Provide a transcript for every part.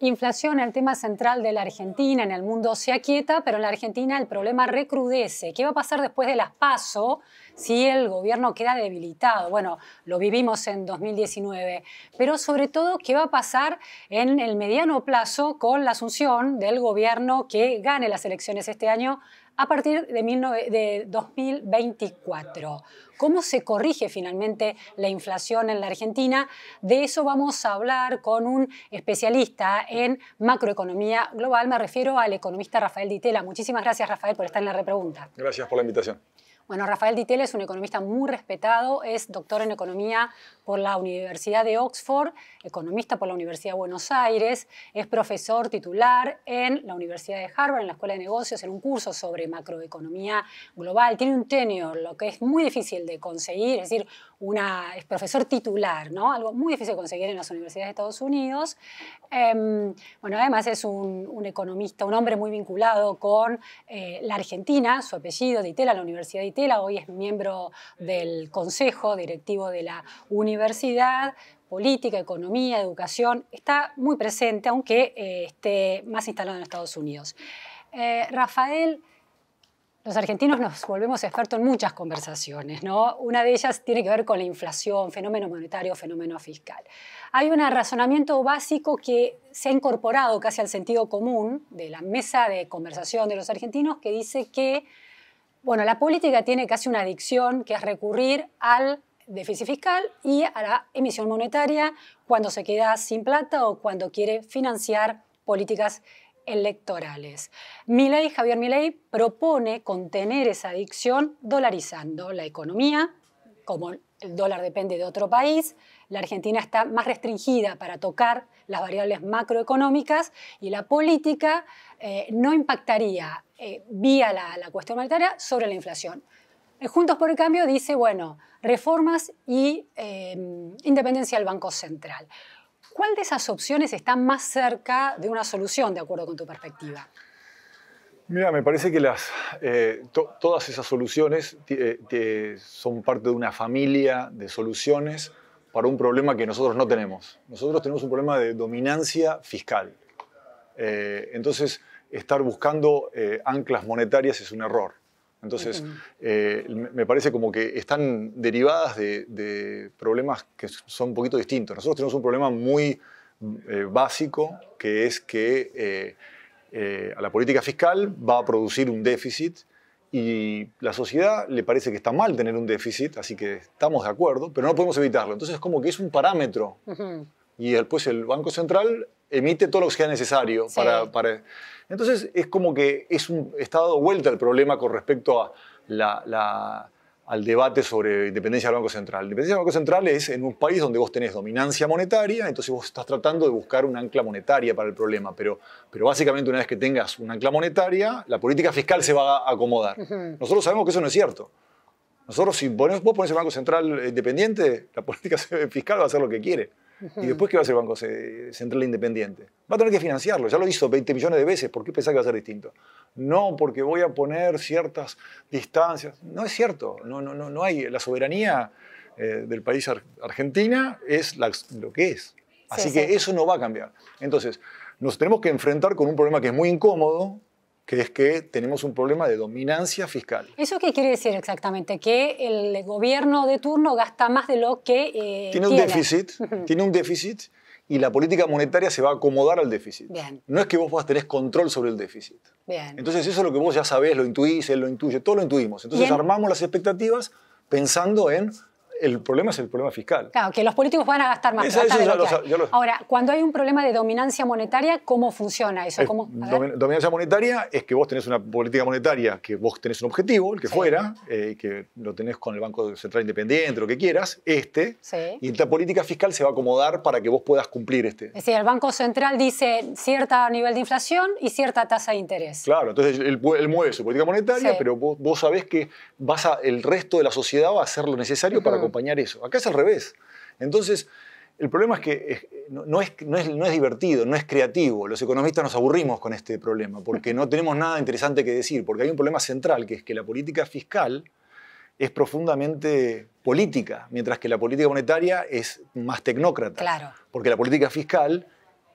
Inflación, el tema central de la Argentina, en el mundo se aquieta, pero en la Argentina el problema recrudece. ¿Qué va a pasar después de las PASO si el gobierno queda debilitado? Bueno, lo vivimos en 2019, pero sobre todo, ¿qué va a pasar en el mediano plazo con la asunción del gobierno que gane las elecciones este año a partir de, 2024. ¿Cómo se corrige finalmente la inflación en la Argentina? De eso vamos a hablar con un especialista en macroeconomía global. Me refiero al economista Rafael Ditela. Muchísimas gracias, Rafael, por estar en la repregunta. Gracias por la invitación. Bueno, Rafael Ditel es un economista muy respetado, es doctor en economía por la Universidad de Oxford, economista por la Universidad de Buenos Aires, es profesor titular en la Universidad de Harvard, en la Escuela de Negocios, en un curso sobre macroeconomía global. Tiene un tenor, lo que es muy difícil de conseguir, es decir, una, es profesor titular, ¿no? Algo muy difícil de conseguir en las universidades de Estados Unidos. Em, bueno, además es un, economista, un hombre muy vinculado con eh, la Argentina, su apellido, Ditel, a la Universidad de hoy es miembro del Consejo Directivo de la Universidad, política, economía, educación, está muy presente, aunque eh, esté más instalado en Estados Unidos. Eh, Rafael, los argentinos nos volvemos expertos en muchas conversaciones, ¿no? Una de ellas tiene que ver con la inflación, fenómeno monetario, fenómeno fiscal. Hay un razonamiento básico que se ha incorporado casi al sentido común de la mesa de conversación de los argentinos que dice que bueno, la política tiene casi una adicción, que es recurrir al déficit fiscal y a la emisión monetaria cuando se queda sin plata o cuando quiere financiar políticas electorales. Javier Milei propone contener esa adicción dolarizando la economía, como el dólar depende de otro país, la Argentina está más restringida para tocar las variables macroeconómicas y la política eh, no impactaría eh, vía la, cuestión monetaria sobre la inflación. Eh, Juntos por el Cambio dice, bueno, reformas y em, independencia del Banco Central. ¿Cuál de esas opciones está más cerca de una solución, de acuerdo con tu perspectiva? Mira, me parece que todas esas soluciones son parte de una familia de soluciones para un problema que nosotros no tenemos. Nosotros tenemos un problema de dominancia fiscal. Eh, entonces, estar buscando eh, anclas monetarias es un error. Entonces, eh, me parece como que están derivadas de, problemas que son un poquito distintos. Nosotros tenemos un problema muy básico, que es que a la política fiscal va a producir un déficit y la sociedad le parece que está mal tener un déficit, así que estamos de acuerdo, pero no podemos evitarlo. Entonces es como que es un parámetro. Y después el Banco Central emite todo lo que sea necesario para, Entonces es como que es un, está dado vuelta el problema con respecto a la al debate sobre independencia del Banco Central. La independencia del Banco Central es en un país donde vos tenés dominancia monetaria, entonces vos estás tratando de buscar un ancla monetaria para el problema, pero, pero básicamente una vez que tengas un ancla monetaria, la política fiscal se va a acomodar. Nosotros sabemos que eso no es cierto. Nosotros, si vos pones el Banco Central independiente, la política fiscal va a hacer lo que quiere. ¿Y después qué va a hacer el Banco Central Independiente? Va a tener que financiarlo, ya lo hizo 20 millones de veces, ¿por qué pensar que va a ser distinto? No, porque voy a poner ciertas distancias. No es cierto, no, no, no, no hay. La soberanía eh, del país Argentina es lo que es. Así que eso no va a cambiar. Entonces, nos tenemos que enfrentar con un problema que es muy incómodo, que es que tenemos un problema de dominancia fiscal. ¿Eso qué quiere decir exactamente? Que el gobierno de turno gasta más de lo que... Eh, tiene un déficit, tiene un déficit y la política monetaria se va a acomodar al déficit. No es que vos tenés control sobre el déficit. Entonces eso es lo que vos ya sabés, lo intuís, él lo intuye, todo lo intuimos. Entonces armamos las expectativas pensando en el problema es el problema fiscal. Claro, que los políticos van a gastar más. plata. Ahora, cuando hay un problema de dominancia monetaria, ¿cómo funciona eso? dominancia monetaria es que vos tenés una política monetaria, que vos tenés un objetivo, el que fuera, eh, que lo tenés con el Banco Central Independiente, lo que quieras, este, y la política fiscal se va a acomodar para que vos puedas cumplir este. Es decir, el Banco Central dice cierto nivel de inflación y cierta tasa de interés. Claro, entonces él, mueve su política monetaria, pero vos, sabés que el resto de la sociedad va a hacer lo necesario para acompañar eso. Acá es al revés. Entonces, el problema es que no es, no, es, no es, divertido, no es creativo. Los economistas nos aburrimos con este problema porque no tenemos nada interesante que decir, porque hay un problema central, que es que la política fiscal es profundamente política, mientras que la política monetaria es más tecnócrata. Claro. Porque la política fiscal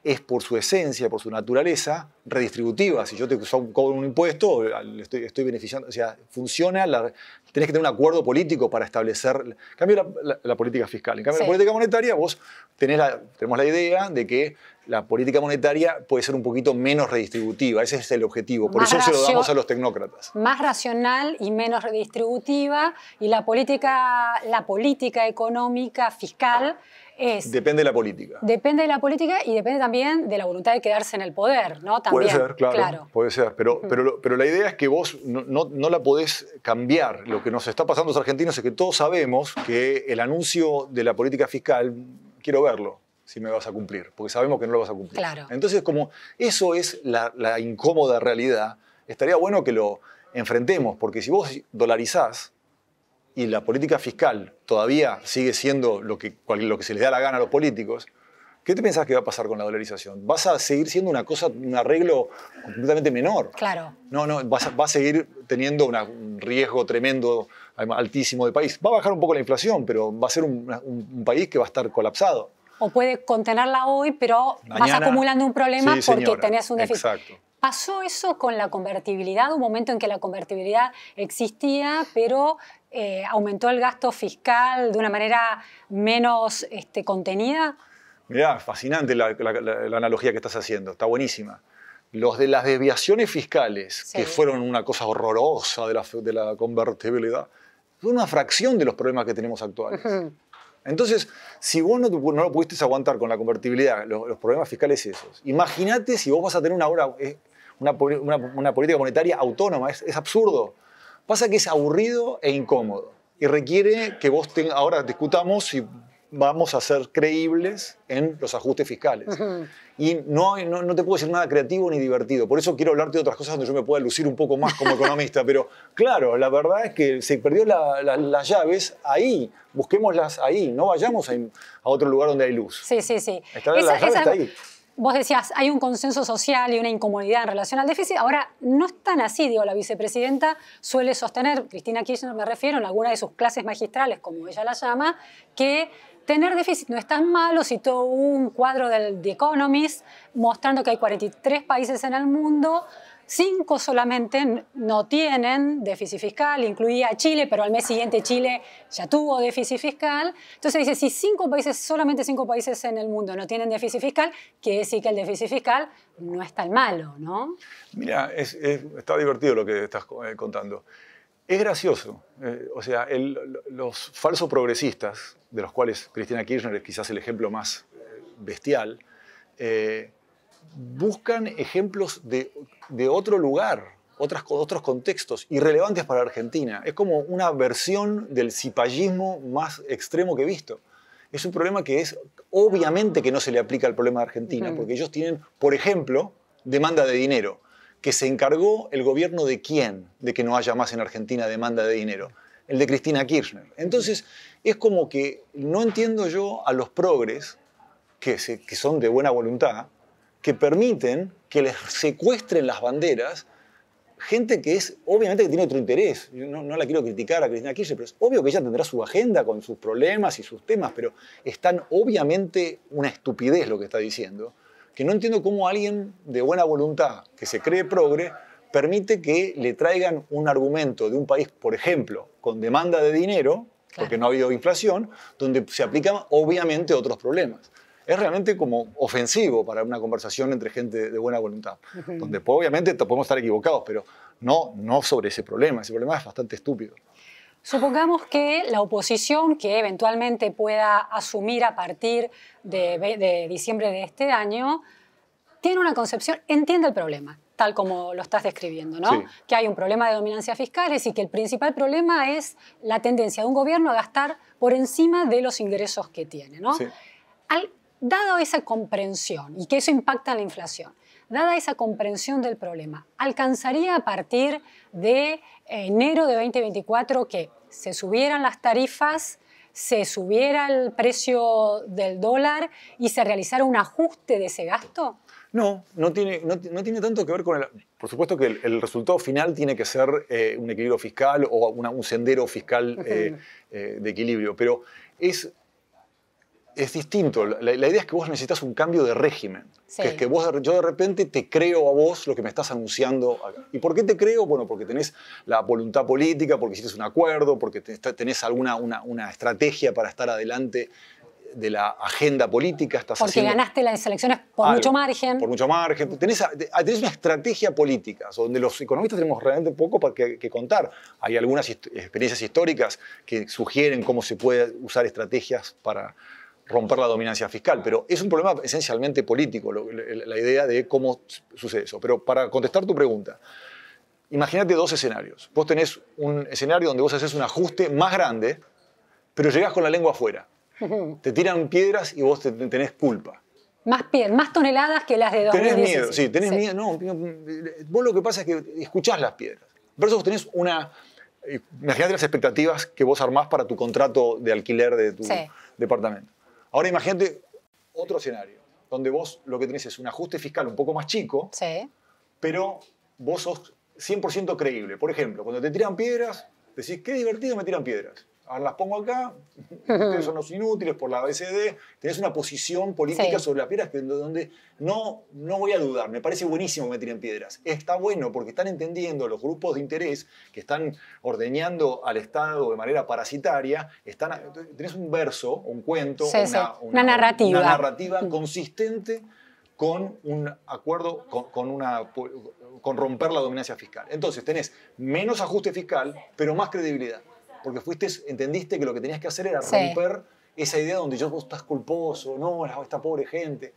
es por su esencia, por su naturaleza, redistributiva. Si yo te cobro un impuesto, estoy, beneficiando. O sea, funciona, la, tenés que tener un acuerdo político para establecer. cambio, la, política fiscal. En cambio, la política monetaria, vos tenés tenemos la idea de que la política monetaria puede ser un poquito menos redistributiva. Ese es el objetivo. Por eso se lo damos a los tecnócratas. Más racional y menos redistributiva. Y la política, la política económica fiscal Depende de la política. Depende de la política y depende también de la voluntad de quedarse en el poder, ¿no? puede ser, claro, Puede ser, pero, pero, la idea es que vos no, la podés cambiar. Lo que nos está pasando a los argentinos es que todos sabemos que el anuncio de la política fiscal, quiero verlo si me vas a cumplir, porque sabemos que no lo vas a cumplir. Entonces, como eso es la, la incómoda realidad, estaría bueno que lo enfrentemos, porque si vos dolarizás, y la política fiscal todavía sigue siendo lo que, se les da la gana a los políticos, ¿qué te pensás que va a pasar con la dolarización? ¿Vas a seguir siendo una cosa, un arreglo completamente menor? Claro. No, no, vas a, va a seguir teniendo un riesgo tremendo, altísimo de país. Va a bajar un poco la inflación, pero va a ser un, país que va a estar colapsado. O puede contenerla hoy, pero vas acumulando un problema porque tenías un déficit. ¿Pasó eso con la convertibilidad? Un momento en que la convertibilidad existía, pero eh, aumentó el gasto fiscal de una manera menos este, contenida? Mira, fascinante la, analogía que estás haciendo, está buenísima. Los de las desviaciones fiscales, que fueron una cosa horrorosa de la, convertibilidad, son una fracción de los problemas que tenemos actuales. Entonces, si vos no, lo pudiste aguantar con la convertibilidad, los, problemas fiscales esos, imagínate si vos vas a tener una, eh, una, política monetaria autónoma, es absurdo. Pasa que es aburrido e incómodo y requiere que vos ten, ahora discutamos si vamos a ser creíbles en los ajustes fiscales. Y no, no, te puedo decir nada creativo ni divertido. Por eso quiero hablarte de otras cosas donde yo me pueda lucir un poco más como economista. Pero claro, la verdad es que se perdió las llaves ahí. Busquémoslas ahí. No vayamos a, otro lugar donde hay luz. Sí, sí, sí. Está, la llave está ahí vos decías, hay un consenso social y una incomodidad en relación al déficit. Ahora, no es tan así, digo, la vicepresidenta suele sostener, Cristina Kirchner me refiero, en alguna de sus clases magistrales, como ella la llama, que tener déficit no es tan malo. Citó un cuadro del The Economist mostrando que hay 43 países en el mundo Cinco solamente no tienen déficit fiscal, incluía Chile, pero al mes siguiente Chile ya tuvo déficit fiscal. Entonces dice, si cinco países, solamente cinco países en el mundo no tienen déficit fiscal, quiere decir que el déficit fiscal no es tan malo, ¿no? Mira, está divertido lo que estás eh, contando. Es gracioso. Eh, o sea, los falsos progresistas, de los cuales Cristina Kirchner es quizás el ejemplo más eh, bestial, buscan ejemplos de, otro lugar, otras, otros contextos irrelevantes para Argentina. Es como una versión del cipallismo más extremo que he visto. Es un problema que es, obviamente que no se le aplica al problema de Argentina, porque ellos tienen, por ejemplo, demanda de dinero, que se encargó el gobierno de quién, de que no haya más en Argentina demanda de dinero, el de Cristina Kirchner. Entonces, es como que no entiendo yo a los progres, que son de buena voluntad, que permiten que les secuestren las banderas gente que es, obviamente, que tiene otro interés. Yo no, no, la quiero criticar a Cristina Kirchner, pero es obvio que ella tendrá su agenda con sus problemas y sus temas, pero es tan obviamente una estupidez lo que está diciendo, que no entiendo cómo alguien de buena voluntad, que se cree progre, permite que le traigan un argumento de un país, por ejemplo, con demanda de dinero, porque no ha habido inflación, donde se aplican obviamente otros problemas es realmente como ofensivo para una conversación entre gente de buena voluntad, donde pues, obviamente podemos estar equivocados, pero no, no sobre ese problema, ese problema es bastante estúpido. Supongamos que la oposición que eventualmente pueda asumir a partir de, diciembre de este año tiene una concepción, entiende el problema, tal como lo estás describiendo, ¿no? Que hay un problema de dominancia fiscal y que el principal problema es la tendencia de un gobierno a gastar por encima de los ingresos que tiene, ¿no? Dado esa comprensión y que eso impacta en la inflación, dada esa comprensión del problema, ¿alcanzaría a partir de eh, enero de 2024 que se subieran las tarifas, se subiera el precio del dólar y se realizara un ajuste de ese gasto? No, no tiene, no, tiene tanto que ver con el... Por supuesto que el, resultado final tiene que ser eh, un equilibrio fiscal o un sendero fiscal eh, de equilibrio, pero es es distinto. La, idea es que vos necesitas un cambio de régimen. que vos, yo de repente te creo a vos lo que me estás anunciando. ¿Y por qué te creo? Bueno, porque tenés la voluntad política, porque hiciste un acuerdo, porque tenés alguna una, estrategia para estar adelante de la agenda política. Estás porque ganaste las elecciones por mucho margen. Por mucho margen. Tenés, ah, ah, una estrategia política, donde los economistas tenemos realmente poco para que, contar. Hay algunas experiencias históricas que sugieren cómo se puede usar estrategias para romper la dominancia fiscal, pero es un problema esencialmente político, la idea de cómo sucede eso. Pero para contestar tu pregunta, imagínate dos escenarios. Vos tenés un escenario donde vos haces un ajuste más grande, pero llegás con la lengua afuera. Te tiran piedras y vos tenés culpa. Más, piedras, más toneladas que las de años. Tenés miedo, sí, tenés miedo. No, vos lo que pasa es que escuchás las piedras. por eso vos tenés una... Eh, imagínate las expectativas que vos armás para tu contrato de alquiler de tu departamento. Ahora imagínate otro escenario, donde vos lo que tenés es un ajuste fiscal un poco más chico, sí. pero vos sos 100% creíble. Por ejemplo, cuando te tiran piedras, decís, qué divertido me tiran piedras. Ahora las pongo acá, ustedes son los inútiles por la ABCD, tenés una posición política sobre las piedras donde no, no voy a dudar, me parece buenísimo que me tiren piedras. Está bueno porque están entendiendo los grupos de interés que están ordeñando al Estado de manera parasitaria, están, tenés un verso, un cuento, una, narrativa, narrativa mm. consistente con un acuerdo, con, una, con romper la dominancia fiscal. Entonces tenés menos ajuste fiscal, pero más credibilidad porque fuiste, entendiste que lo que tenías que hacer era romper esa idea donde yo vos estás culposo, no, esta pobre gente.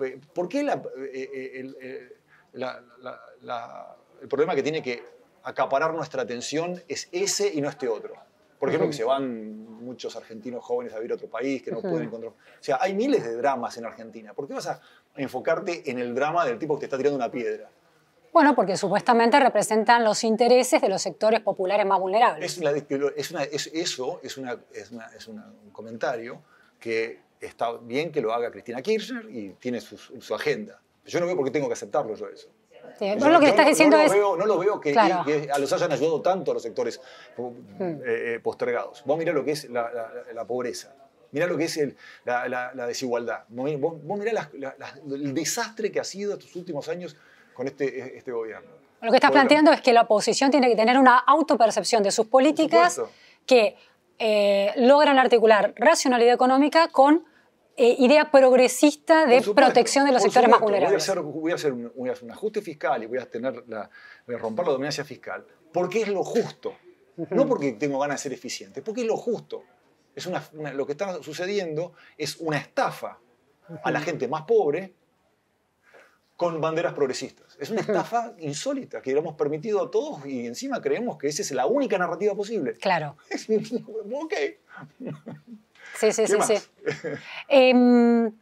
Eh, ¿Por qué eh, eh, la, el, problema que tiene que acaparar nuestra atención es ese y no este otro? Por ejemplo, que se van muchos argentinos jóvenes a vivir a otro país que no pueden encontrar. O sea, hay miles de dramas en Argentina. ¿Por qué vas a enfocarte en el drama del tipo que te está tirando una piedra? Bueno, porque supuestamente representan los intereses de los sectores populares más vulnerables. eso es, un comentario que está bien que lo haga Cristina Kirchner y tiene su, agenda. yo no veo por qué tengo que aceptarlo yo eso. lo que estás diciendo es... no lo veo que, los hayan ayudado tanto a los sectores eh, hmm. eh, postergados. Vos mirá lo que es la, pobreza. Mirá lo que es la, desigualdad. Vos, mirá el desastre que ha sido estos últimos años con este, este, gobierno. Lo que estás planteando es que la oposición tiene que tener una autopercepción de sus políticas que eh, logran articular racionalidad económica con eh, idea progresista de protección de los sectores más vulnerables. Voy a hacer, un, ajuste fiscal y voy a, tener romper la dominancia fiscal porque es lo justo. No porque tengo ganas de ser eficiente, porque es lo justo. Es lo que está sucediendo es una estafa a la gente más pobre con banderas progresistas. Es una estafa insólita que le hemos permitido a todos y encima creemos que esa es la única narrativa posible. Claro. ok. Sí, sí, sí, sí. Em,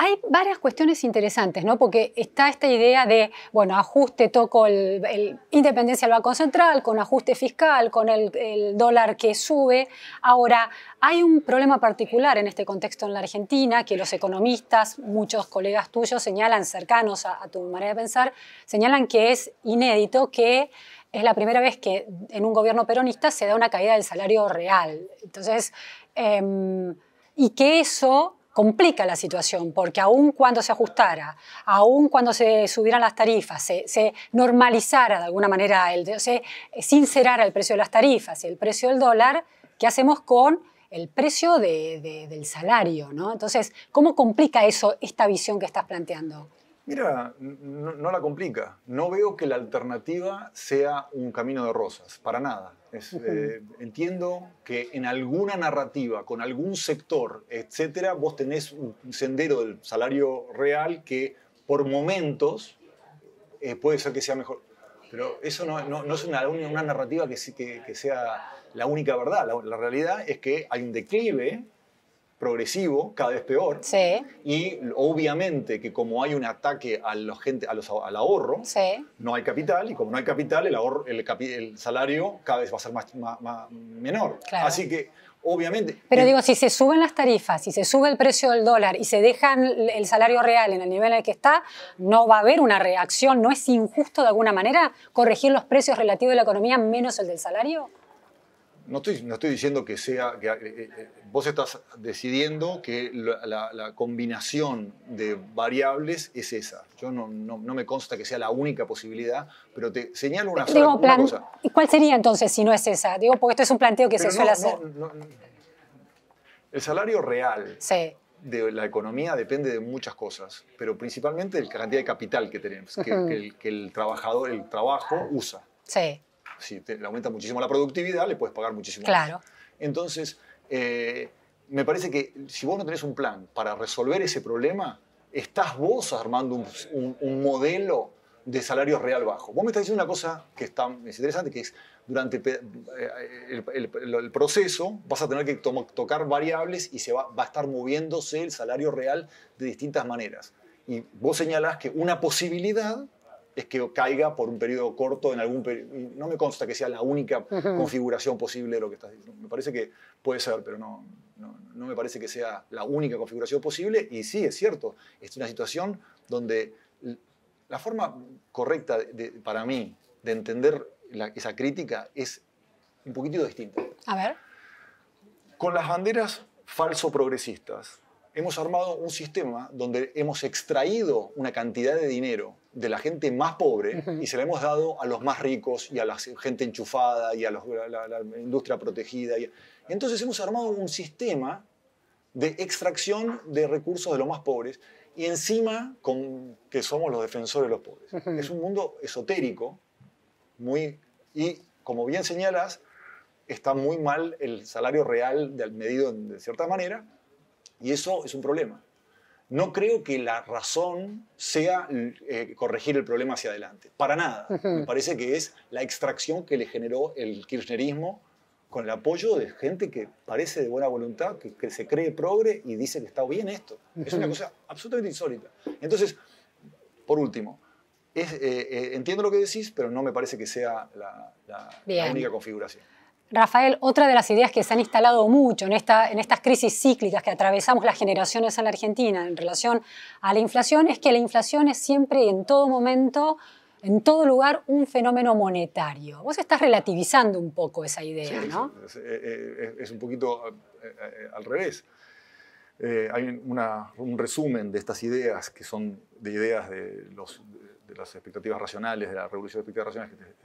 hay varias cuestiones interesantes, ¿no? Porque está esta idea de, bueno, ajuste, toco el, independencia del Banco Central, con ajuste fiscal, con el, dólar que sube. Ahora, hay un problema particular en este contexto en la Argentina que los economistas, muchos colegas tuyos señalan, cercanos a, tu manera de pensar, señalan que es inédito que es la primera vez que en un gobierno peronista se da una caída del salario real. Entonces, em, y que eso complica la situación, porque aun cuando se ajustara, aun cuando se subieran las tarifas, se, normalizara de alguna manera, el, se sincerara el precio de las tarifas y el precio del dólar, ¿qué hacemos con el precio del salario? ¿no? Entonces, ¿cómo complica eso esta visión que estás planteando? Mira, no la complica. No veo que la alternativa sea un camino de rosas, para nada. Eh, entiendo que en alguna narrativa, con algún sector, etcétera, vos tenés un sendero del salario real que por momentos eh, puede ser que sea mejor. Pero eso no, es una, una narrativa que, sea la única verdad. La, la realidad es que hay un declive progresivo, cada vez peor. Y obviamente que como hay un ataque a los gente, a los, al ahorro, no hay capital y como no hay capital, el, el, salario cada vez va a ser más, menor. Así que obviamente. Pero digo, si se suben las tarifas, si se sube el precio del dólar y se dejan el salario real en el nivel en el que está, no va a haber una reacción. ¿No es injusto de alguna manera corregir los precios relativos de la economía menos el del salario? No estoy, no estoy diciendo que sea. Eh, eh, eh, vos estás decidiendo que la, combinación de variables es esa. Yo no, me consta que sea la única posibilidad, pero te señalo una, cosa. ¿Cuál sería entonces si no es esa? Digo, porque esto es un planteo que se suele hacer. El salario real de la economía depende de muchas cosas, pero principalmente de la cantidad de capital que tenemos, que, el, trabajador, el trabajo usa. Sí si te, le aumenta muchísimo la productividad, le puedes pagar muchísimo claro. Entonces, eh, me parece que si vos no tenés un plan para resolver ese problema, estás vos armando un, modelo de salario real bajo. Vos me estás diciendo una cosa que está, es interesante, que es durante eh, eh, el, proceso vas a tener que tocar variables y se va, va, a estar moviéndose el salario real de distintas maneras. Y vos señalás que una posibilidad es que caiga por un periodo corto en algún periodo. No me consta que sea la única configuración posible de lo que estás diciendo. Me parece que puede ser, pero no, no, me parece que sea la única configuración posible. Y sí, es cierto, es una situación donde la forma correcta para mí de entender esa crítica es un poquitito distinta. A ver. Con las banderas falso progresistas, hemos armado un sistema donde hemos extraído una cantidad de dinero de la gente más pobre y se la hemos dado a los más ricos y a la gente enchufada y a la, industria protegida. Y, entonces hemos armado un sistema de extracción de recursos de los más pobres y encima con que somos los defensores de los pobres. Es un mundo esotérico, muy y como bien señalas, está muy mal el salario real del medido de cierta manera y eso es un problema. No creo que la razón sea eh, corregir el problema hacia adelante, para nada. Me parece que es la extracción que le generó el kirchnerismo con el apoyo de gente que parece de buena voluntad, que, se cree progre y dice que está bien esto. Es una cosa absolutamente insólita. Entonces, por último, eh, eh, entiendo lo que decís, pero no me parece que sea la única configuración. Rafael, otra de las ideas que se han instalado mucho en, esta, estas crisis cíclicas que atravesamos las generaciones en la Argentina en relación a la inflación es que la inflación es siempre y en todo momento, en todo lugar, un fenómeno monetario. Vos estás relativizando un poco esa idea, ¿no? Eh, eh, es, es, un poquito eh, al revés. hay un resumen de estas ideas que son de ideas de, las expectativas racionales, de la revolución de expectativas racionales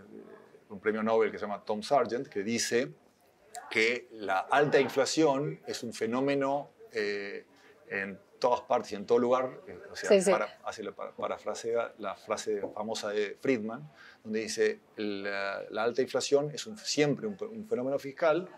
un premio Nobel que se llama Tom Sargent, que dice que la alta inflación es un fenómeno eh, en todas partes y en todo lugar, eh, o sea, Para, la, parafrasea la frase famosa de Friedman, donde dice, la, la alta inflación es un, siempre un, fenómeno fiscal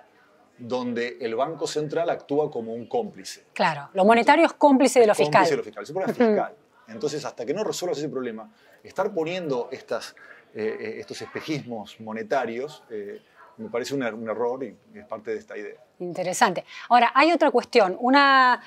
donde el Banco Central actúa como un cómplice. Claro, lo monetario es cómplice de lo fiscal. Cómplice de lo fiscal, es un fiscal. Entonces, hasta que no resuelvas ese problema, estar poniendo estas eh, eh, estos espejismos monetarios. Eh, me parece er-, un, error y es parte de esta idea. Interesante. Ahora, hay otra cuestión. Una,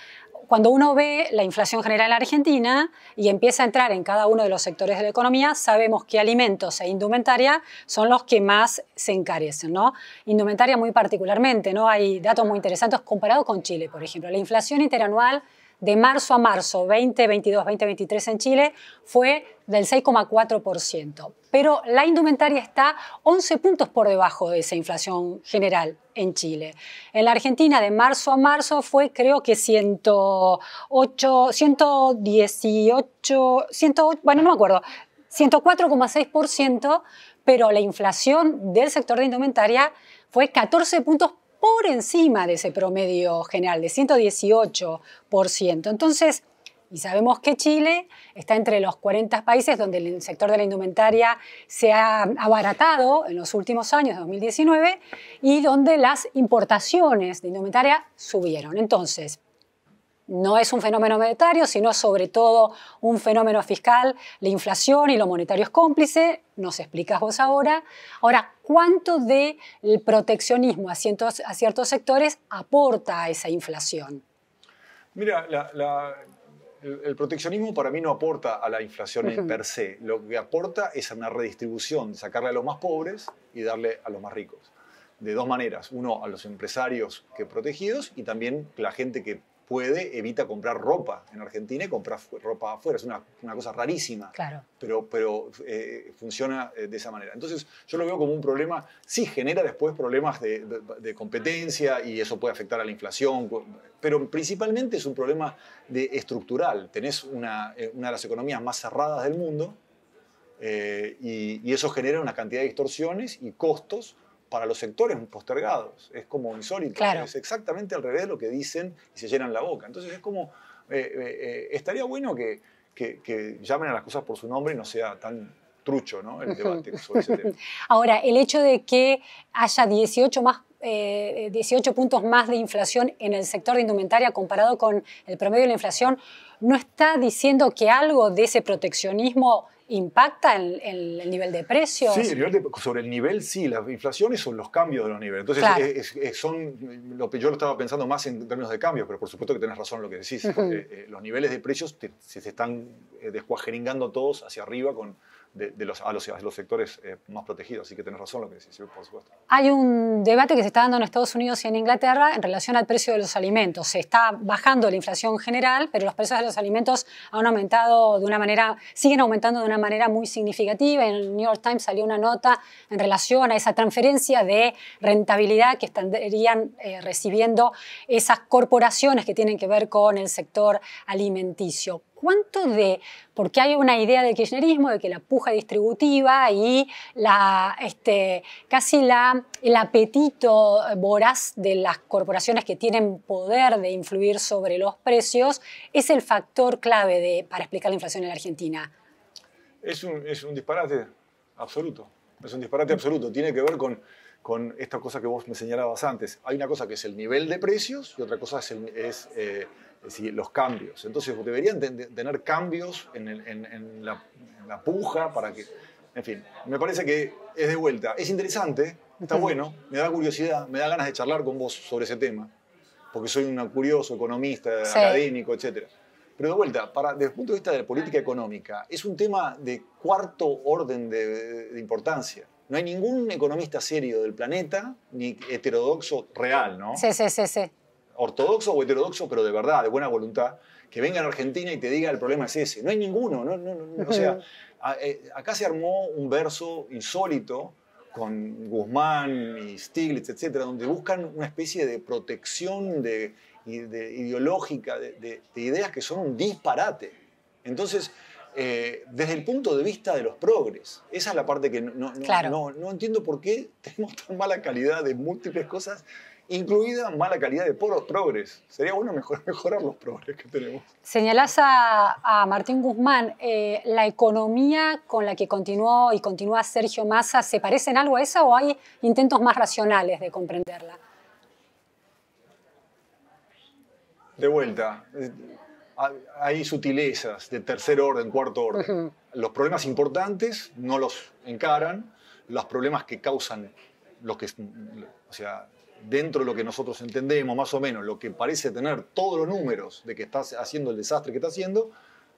cuando uno ve la inflación general argentina y empieza a entrar en cada uno de los sectores de la economía, sabemos que alimentos e indumentaria son los que más se encarecen, ¿no? Indumentaria muy particularmente, ¿no? Hay datos muy interesantes comparados con Chile, por ejemplo. La inflación interanual de marzo a marzo 2022-2023 en Chile fue del 6,4%. Pero la indumentaria está 11 puntos por debajo de esa inflación general en Chile. En la Argentina, de marzo a marzo, fue creo que 108, 118, 108, bueno, no me acuerdo, 104,6%, pero la inflación del sector de indumentaria fue 14 puntos por encima de ese promedio general de 118%. Entonces, y sabemos que Chile está entre los 40 países donde el sector de la indumentaria se ha abaratado en los últimos años, 2019, y donde las importaciones de indumentaria subieron. Entonces, no es un fenómeno monetario, sino sobre todo un fenómeno fiscal. La inflación y lo monetario es cómplice, nos explicas vos ahora. Ahora, ¿cuánto del el proteccionismo a ciertos, a ciertos, sectores aporta a esa inflación? Mira, el, proteccionismo para mí no aporta a la inflación en per se. Lo que aporta es a una redistribución, sacarle a los más pobres y darle a los más ricos de dos maneras. Uno, a los empresarios que protegidos y también la gente que puede, evita comprar ropa en Argentina y comprar ropa afuera. Es una, cosa rarísima. Claro. Pero, pero eh, funciona eh, de esa manera. Entonces, yo lo veo como un problema. Sí, genera después problemas de, competencia y eso puede afectar a la inflación, pero principalmente es un problema de, estructural. Tenés una, eh, de las economías más cerradas del mundo y, y eso genera una cantidad de distorsiones y costos para los sectores postergados. Es como insólito. Claro. Es exactamente al revés de lo que dicen y se llenan la boca. Entonces es como, eh, eh, eh, estaría bueno que, que, llamen a las cosas por su nombre y no sea tan trucho ¿no? el debate sobre ese tema. Ahora, el hecho de que haya 18 más 18 puntos más de inflación en el sector de indumentaria comparado con el promedio de la inflación, ¿no está diciendo que algo de ese proteccionismo impacta el nivel de precios. Sí, sobre el nivel sí, Las inflaciones son los cambios de los niveles. Entonces, son, lo que yo lo estaba pensando más en términos de cambios, pero por supuesto que tenés razón en lo que decís, eh, eh, los niveles de precios se, están eh, descuajeringando todos hacia arriba con, de, los, a, los, sectores eh, más protegidos. Así que tenés razón lo que decís, por supuesto. Hay un debate que se está dando en Estados Unidos y en Inglaterra en relación al precio de los alimentos. Se está bajando la inflación general, pero los precios de los alimentos han aumentado de una manera, siguen aumentando de una manera muy significativa. En el New York Times salió una nota en relación a esa transferencia de rentabilidad que estarían eh, recibiendo esas corporaciones que tienen que ver con el sector alimenticio. ¿Cuánto de.? Porque hay una idea del kirchnerismo de que la puja distributiva y la, este, casi la, el apetito voraz de las corporaciones que tienen poder de influir sobre los precios es el factor clave de, para explicar la inflación en la Argentina. Es un, disparate absoluto. Es un disparate absoluto. Tiene que ver con con esta cosa que vos me señalabas antes. Hay una cosa que es el nivel de precios y otra cosa es, eh, es decir, los cambios. Entonces, deberían tener cambios en, la, puja para que... En fin, me parece que es de vuelta. Es interesante, está bueno, me da curiosidad, me da ganas de charlar con vos sobre ese tema, porque soy un curioso, economista, académico, etc. Pero de vuelta, para, desde el punto de vista de la política económica, es un tema de cuarto orden de, de importancia. No hay ningún economista serio del planeta, ni heterodoxo real, ¿no? Sí, sí, sí, sí ortodoxo o heterodoxo, pero de verdad, de buena voluntad, que venga a Argentina y te diga el problema es ese. No hay ninguno, no, no, no, o sea, eh, acá se armó un verso insólito con Guzmán y Stiglitz, etcétera, donde buscan una especie de protección de, ideológica de, ideas que son un disparate. Entonces, eh, desde el punto de vista de los progres, esa es la parte que no, no, no entiendo por qué tenemos tan mala calidad de múltiples cosas incluida mala calidad de poros progres. Sería bueno mejorar los progres que tenemos. Señalas a, Martín Guzmán, eh, ¿la economía con la que continuó y continúa Sergio Massa se parece en algo a esa o hay intentos más racionales de comprenderla? De vuelta, eh, hay sutilezas de tercer orden, cuarto orden. Los problemas importantes no los encaran, los problemas que causan, los que, o sea, dentro de lo que nosotros entendemos, más o menos, lo que parece tener todos los números de que está haciendo el desastre que está haciendo,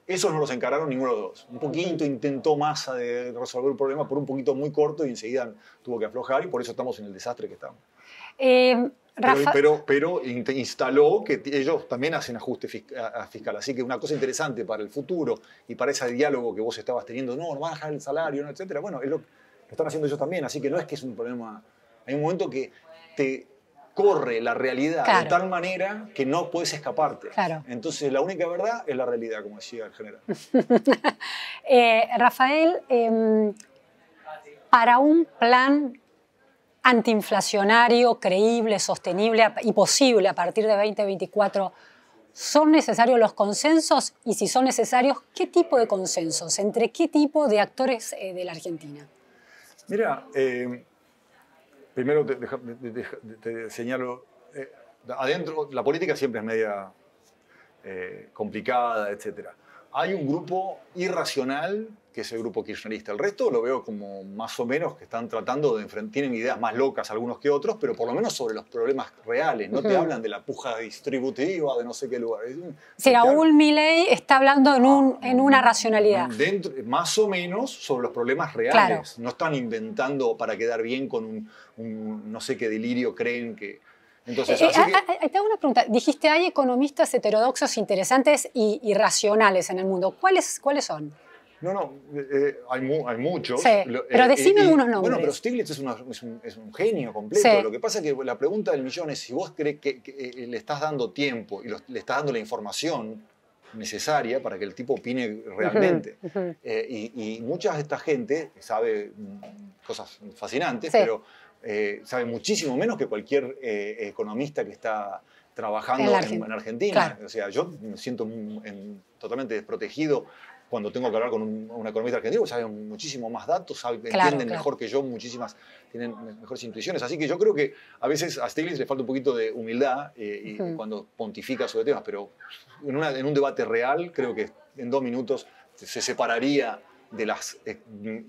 esos no los encararon ninguno de los dos. Un poquito intentó más de resolver el problema por un poquito muy corto y enseguida tuvo que aflojar y por eso estamos en el desastre que estamos. Eh, pero, pero, instaló que ellos también hacen ajuste fiscal. Así que una cosa interesante para el futuro y para ese diálogo que vos estabas teniendo, no, no van a dejar el salario, no, etcétera. Bueno, es lo que están haciendo ellos también. Así que no es que es un problema. Hay un momento que te, corre la realidad de tal manera que no puedes escaparte. Entonces, la única verdad es la realidad, como decía el general. Eh, Rafael, em, para un plan antiinflacionario, creíble, sostenible y posible a partir de 2024, ¿son necesarios los consensos? Y si son necesarios, ¿qué tipo de consensos? ¿Entre qué tipo de actores eh, de la Argentina? Mira, em, Primero te, señalo, eh, adentro la política siempre es media eh, complicada, etc. Hay un grupo irracional, que es el grupo kirchnerista. El resto lo veo como más o menos que están tratando de enfrentar, tienen ideas más locas algunos que otros, pero por lo menos sobre los problemas reales. No te hablan de la puja distributiva, de no sé qué lugar. Si Raúl Milei está hablando en, ah, una racionalidad. Dentro, más o menos sobre los problemas reales. No están inventando para quedar bien con un no sé qué delirio creen que... Entonces, eh, eh, ah, ah, eh, Te hago una pregunta. Dijiste, hay economistas heterodoxos interesantes y, irracionales racionales en el mundo. ¿Cuáles, cuáles son? No, no, hay, muchos. pero decime unos nombres. Bueno, pero Stiglitz es, un, genio completo. Lo que pasa es que la pregunta del millón es si vos crees que, le estás dando tiempo y le estás dando la información necesaria para que el tipo opine realmente. y, y, mucha de esta gente sabe mm, cosas fascinantes, pero eh, sabe muchísimo menos que cualquier eh, economista que está trabajando en, Argentina. O sea, yo me siento totalmente desprotegido cuando tengo que hablar con un, economista argentino, sabe muchísimo más datos, sabe, mejor que yo, muchísimas, tienen mejores intuiciones. Así que yo creo que a veces a Stiglitz le falta un poquito de humildad eh, y cuando pontifica sobre temas, pero en, una, en un debate real creo que en dos minutos se separaría de las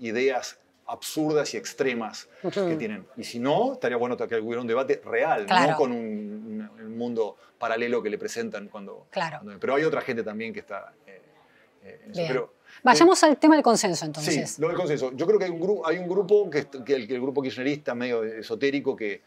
ideas absurdas y extremas que tienen. Y si no, estaría bueno que hubiera un debate real, no con un, mundo paralelo que le presentan cuando... Claro. pero hay otra gente también que está eh, eh Vayamos eh, al tema del consenso, entonces. Sí, lo del consenso. Yo creo que hay un, grupo, hay un grupo, que, que el, el, grupo kirchnerista medio esotérico, que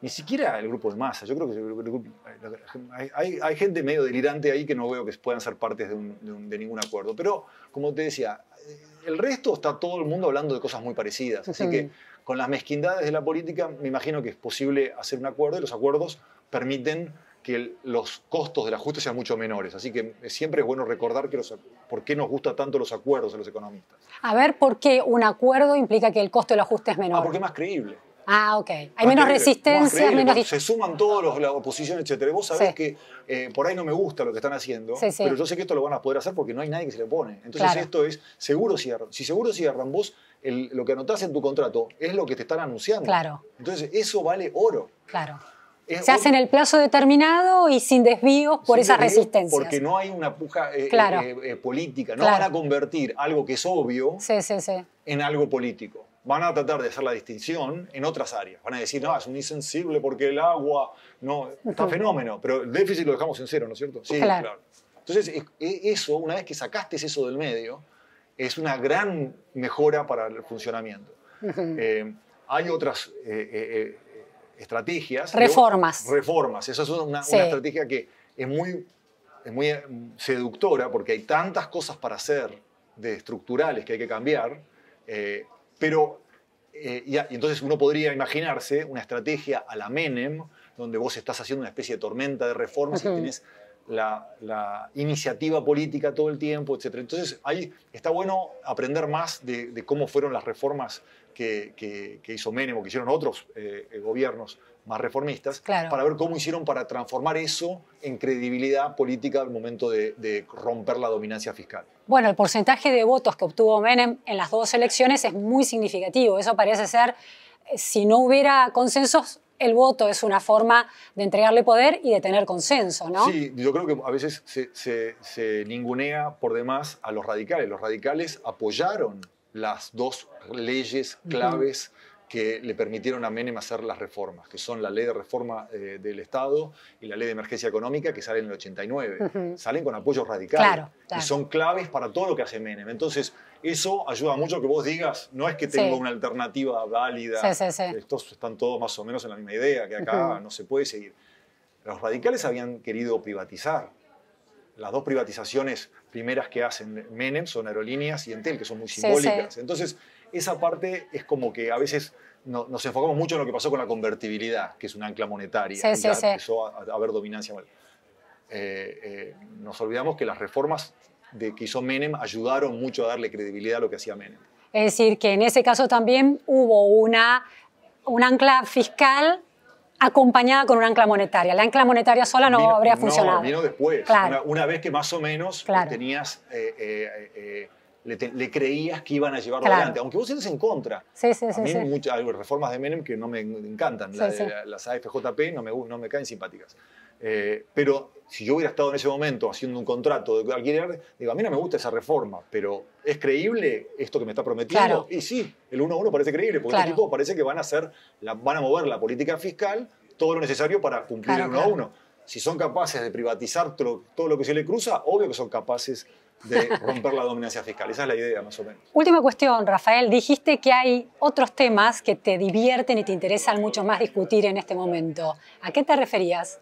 ni siquiera el grupo de masa. Yo creo que eh, hay, gente medio delirante ahí que no veo que puedan ser partes de, ningún acuerdo. Pero, como te decía, eh, el resto está todo el mundo hablando de cosas muy parecidas. Así que con las mezquindades de la política me imagino que es posible hacer un acuerdo y los acuerdos permiten que los costos del ajuste sean mucho menores. Así que eh, siempre es bueno recordar que los, por qué nos gustan tanto los acuerdos a los economistas. A ver, ¿por qué un acuerdo implica que el costo del ajuste es menor? Ah, porque es más creíble. Ah, ok. Hay menos resistencia, menos... Se suman todos los, la oposición, etcétera. Vos sabés que eh, por ahí no me gusta lo que están haciendo, pero yo sé que esto lo van a poder hacer porque no hay nadie que se le pone. Entonces esto es, seguro cierran. Si seguro cierran, vos lo que anotás en tu contrato es lo que te están anunciando. Claro. Entonces eso vale oro. Claro. se hace en el plazo determinado y sin desvíos por esa esas resistencias. Porque no hay una puja eh, eh, política, no van a convertir algo que es obvio en algo político van a tratar de hacer la distinción en otras áreas. Van a decir, no, ah, es un insensible porque el agua, no, está fenómeno, pero el déficit lo dejamos en cero, ¿no es cierto? Sí, claro. Entonces, e, eso, una vez que sacaste eso del medio, es una gran mejora para el funcionamiento. Eh, hay otras eh, eh, estrategias. Reformas. reformas. Esa es una, estrategia que es muy, es muy seductora porque hay tantas cosas para hacer de estructurales que hay que cambiar. Pero, eh, entonces uno podría imaginarse una estrategia a la Menem, donde vos estás haciendo una especie de tormenta de reformas y tenés la, iniciativa política todo el tiempo, etc. Entonces, ahí está bueno aprender más de, de cómo fueron las reformas que, hizo Menem o que hicieron otros eh, eh, gobiernos más reformistas, para ver cómo hicieron para transformar eso en credibilidad política al momento de, romper la dominancia fiscal. Bueno, el porcentaje de votos que obtuvo Menem en las dos elecciones es muy significativo. Eso parece ser, eh, si no hubiera consensos, el voto es una forma de entregarle poder y de tener consenso, ¿no? Sí, yo creo que a veces se, se ningunea por demás a los radicales. Los radicales apoyaron las dos leyes claves que le permitieron a Menem hacer las reformas, que son la ley de reforma eh, del Estado y la ley de emergencia económica que salen en el 89. Salen con apoyo radicales y son claves para todo lo que hace Menem. Entonces, eso ayuda mucho que vos digas, no es que tengo una alternativa válida, sí, estos están todos más o menos en la misma idea, que acá no se puede seguir. Los radicales habían querido privatizar. Las dos privatizaciones primeras que hacen Menem son aerolíneas y Entel, que son muy simbólicas. Entonces, esa parte es como que a veces nos enfocamos mucho en lo que pasó con la convertibilidad, que es un ancla monetaria, sí, sí, empezó a, haber dominancia. Eh, eh, nos olvidamos que las reformas de que hizo Menem ayudaron mucho a darle credibilidad a lo que hacía Menem. Es decir, que en ese caso también hubo una, un ancla fiscal acompañada con una ancla monetaria. La ancla monetaria sola no habría funcionado. vino después. Una, vez que más o menos eh, tenías, eh, eh, le, creías que iban a llevarlo adelante, aunque vos estés en contra. Sí, sí, sí, mí muchas reformas de Menem que no me encantan, las AFJP no me, no me caen simpáticas. Eh, pero si yo hubiera estado en ese momento haciendo un contrato de alquiler, digo, a mí no me gusta esa reforma, pero ¿es creíble esto que me está prometiendo? Y sí, el 1 a 1 parece creíble, porque este parece que van a, hacer van a mover la política fiscal todo lo necesario para cumplir el 1 a uno Si son capaces de privatizar todo, todo lo que se le cruza, obvio que son capaces de romper la dominancia fiscal. Esa es la idea, más o menos. Última cuestión, Rafael. Dijiste que hay otros temas que te divierten y te interesan mucho más discutir en este momento. ¿A qué te referías?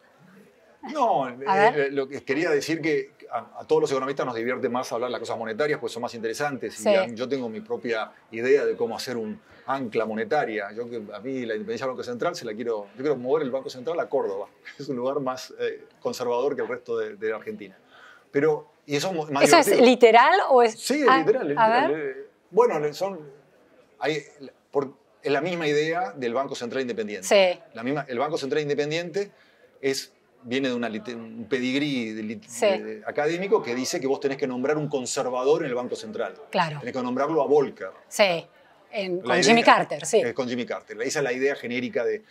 No, eh, eh, lo que quería decir que a, todos los economistas nos divierte más hablar las cosas monetarias, porque son más interesantes. Y yo tengo mi propia idea de cómo hacer un ancla monetaria. Yo a mí la independencia del Banco Central se la quiero, yo quiero mover el Banco Central a Córdoba. Es un lugar más eh, conservador que el resto de, Argentina. Pero y eso, es, literal o es? Sí, es ah, literal. Bueno, son hay, por, es la misma idea del Banco Central Independiente. Sí. La misma, el Banco Central Independiente es viene de un pedigrí académico que dice que vos tenés que nombrar un conservador en el Banco Central. Claro. Tenés que nombrarlo a Volcker. Sí. con Jimmy Carter, sí. con Jimmy Carter. Esa es la idea genérica de,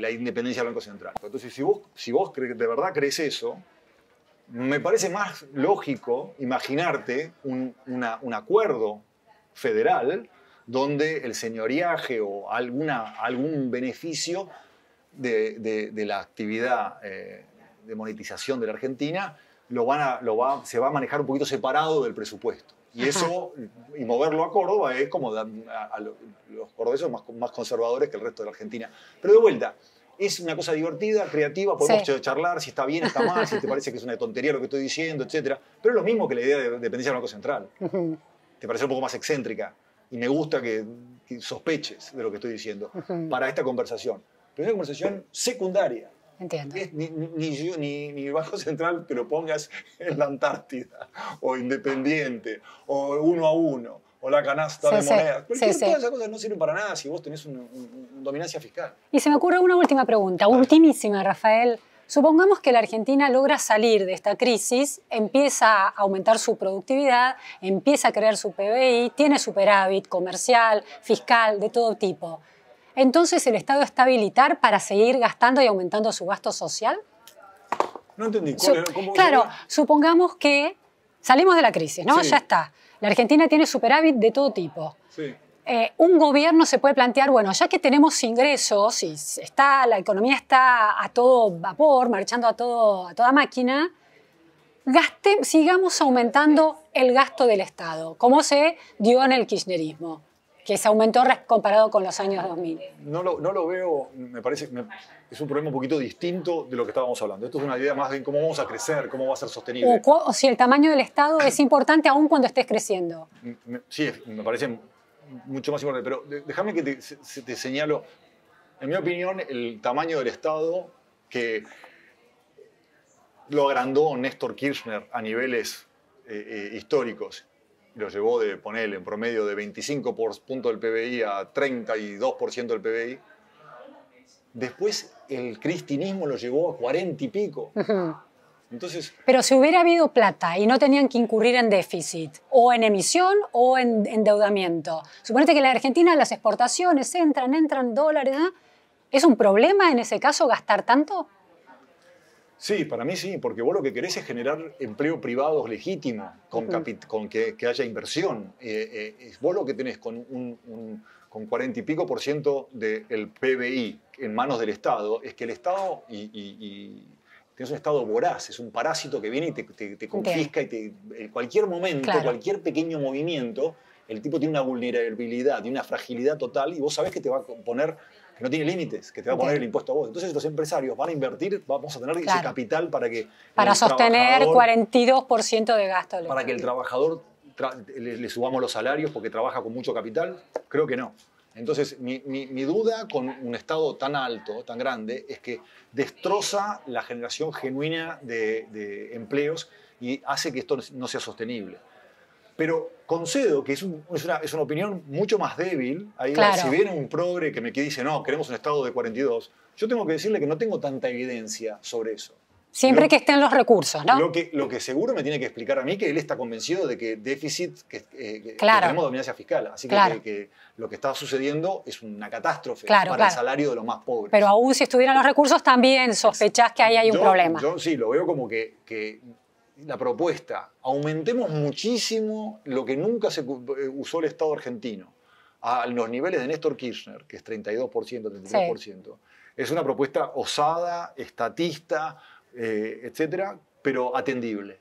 la independencia del Banco Central. Entonces, si vos, si vos de verdad crees eso, me parece más lógico imaginarte un, acuerdo federal donde el señoriaje o alguna, algún beneficio de, la actividad eh, de monetización de la Argentina lo van se va a manejar un poquito separado del presupuesto. Y eso, y moverlo a Córdoba es como a, los cordobeses más, conservadores que el resto de la Argentina. Pero de vuelta, es una cosa divertida, creativa, podemos charlar si está bien, está mal, si te parece que es una tontería lo que estoy diciendo, etc. Pero es lo mismo que la idea de dependencia del Banco Central. Te parece un poco más excéntrica y me gusta que, sospeches de lo que estoy diciendo para esta conversación pero es una conversación secundaria. Entiendo. ni, ni, Banco Central te lo pongas en la Antártida, o Independiente, o uno a uno, o la canasta de monedas. todas esas cosas no sirven para nada si vos tenés una dominancia fiscal. Y se me ocurre una última pregunta, ultimísima, Rafael. Supongamos que la Argentina logra salir de esta crisis, empieza a aumentar su productividad, empieza a crear su PBI, tiene superávit comercial, fiscal, de todo tipo entonces el Estado está habilitar para seguir gastando y aumentando su gasto social? No entendí. claro, supongamos que salimos de la crisis, ¿no? Ya está. La Argentina tiene superávit de todo tipo. Eh, un gobierno se puede plantear, bueno, ya que tenemos ingresos y está, la economía está a todo vapor, marchando a, a toda máquina, gaste, sigamos aumentando el gasto del Estado, como se dio en el kirchnerismo que se aumentó comparado con los años 2000. No lo, no lo veo, me parece, que es un problema un poquito distinto de lo que estábamos hablando. Esto es una idea más de cómo vamos a crecer, cómo va a ser sostenible. O, si el tamaño del Estado es importante aún cuando estés creciendo. Sí, me parece mucho más importante, pero déjame que te, te señalo, en mi opinión, el tamaño del Estado que lo agrandó Néstor Kirchner a niveles eh, eh, históricos lo llevó de poner en promedio de 25 por punto del PBI a 32% del PBI. Después el cristinismo lo llevó a 40 y pico. Entonces, Pero si hubiera habido plata y no tenían que incurrir en déficit, o en emisión o en endeudamiento, suponete que en la Argentina las exportaciones entran, entran dólares, ¿eh? ¿es un problema en ese caso gastar tanto? Sí, para mí sí, porque vos lo que querés es generar empleo privado legítimo, con, que, haya inversión. Eh, eh, vos lo que tenés con un, un 40 y pico por ciento del PBI en manos del Estado, es que el Estado y, un Estado voraz, es un parásito que viene y te, te, confisca y en cualquier momento, cualquier pequeño movimiento, el tipo tiene una vulnerabilidad y una fragilidad total y vos sabés que te va a poner no tiene límites, que te va a poner el impuesto a vos. Entonces los empresarios van a invertir, vamos a tener ese capital para que... Para sostener 42% de gasto. Para que el trabajador le, subamos los salarios porque trabaja con mucho capital, creo que no. Entonces mi, duda con un Estado tan alto, tan grande, es que destroza la generación genuina de, de empleos y hace que esto no sea sostenible. Pero Concedo que es, una, opinión mucho más débil. Si viene un progre que me dice, no, queremos un Estado de 42, yo tengo que decirle que no tengo tanta evidencia sobre eso. Siempre que estén los recursos, ¿no? Lo que, lo que seguro me tiene que explicar a mí que él está convencido de que déficit, que, eh, tenemos dominancia fiscal. Así que, lo que está sucediendo es una catástrofe para el salario de los más pobres. Pero aún si estuvieran los recursos, también sospechás que ahí hay un problema. Yo sí, lo veo como que la propuesta, aumentemos muchísimo lo que nunca se eh, usó el Estado argentino, a los niveles de Néstor Kirchner, que es 32%, 33%. Es una propuesta osada, estatista, eh, etcétera, pero atendible.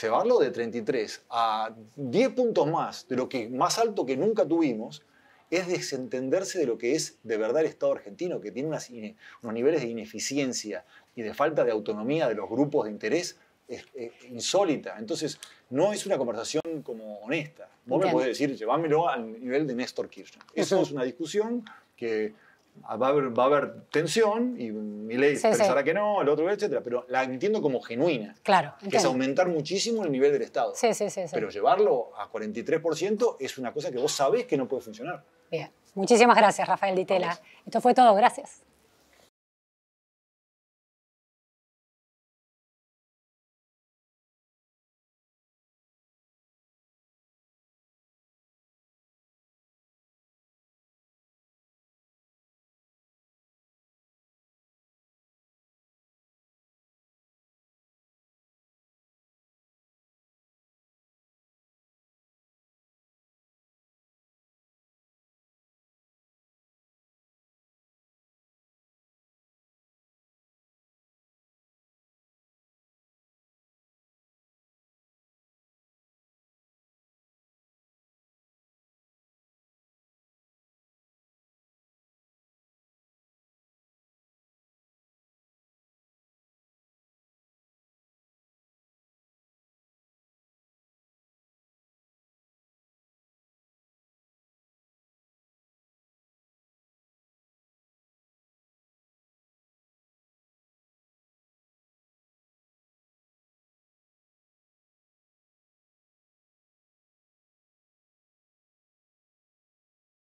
Llevarlo de 33 a 10 puntos más de lo que más alto que nunca tuvimos es desentenderse de lo que es de verdad el Estado argentino, que tiene unos niveles de ineficiencia y de falta de autonomía de los grupos de interés eh, insólita. Entonces, no es una conversación como honesta. Vos me podés decir, llevámelo al nivel de Néstor Kirchner. Eso es una discusión que va a haber, va a haber tensión y mi ley pensará que no, el otro, etcétera, pero la entiendo como genuina. Claro. Que es aumentar muchísimo el nivel del Estado. Sí, sí, sí, sí. Pero llevarlo a 43% es una cosa que vos sabés que no puede funcionar. Bien. Muchísimas gracias, Rafael Ditela. Esto fue todo. Gracias.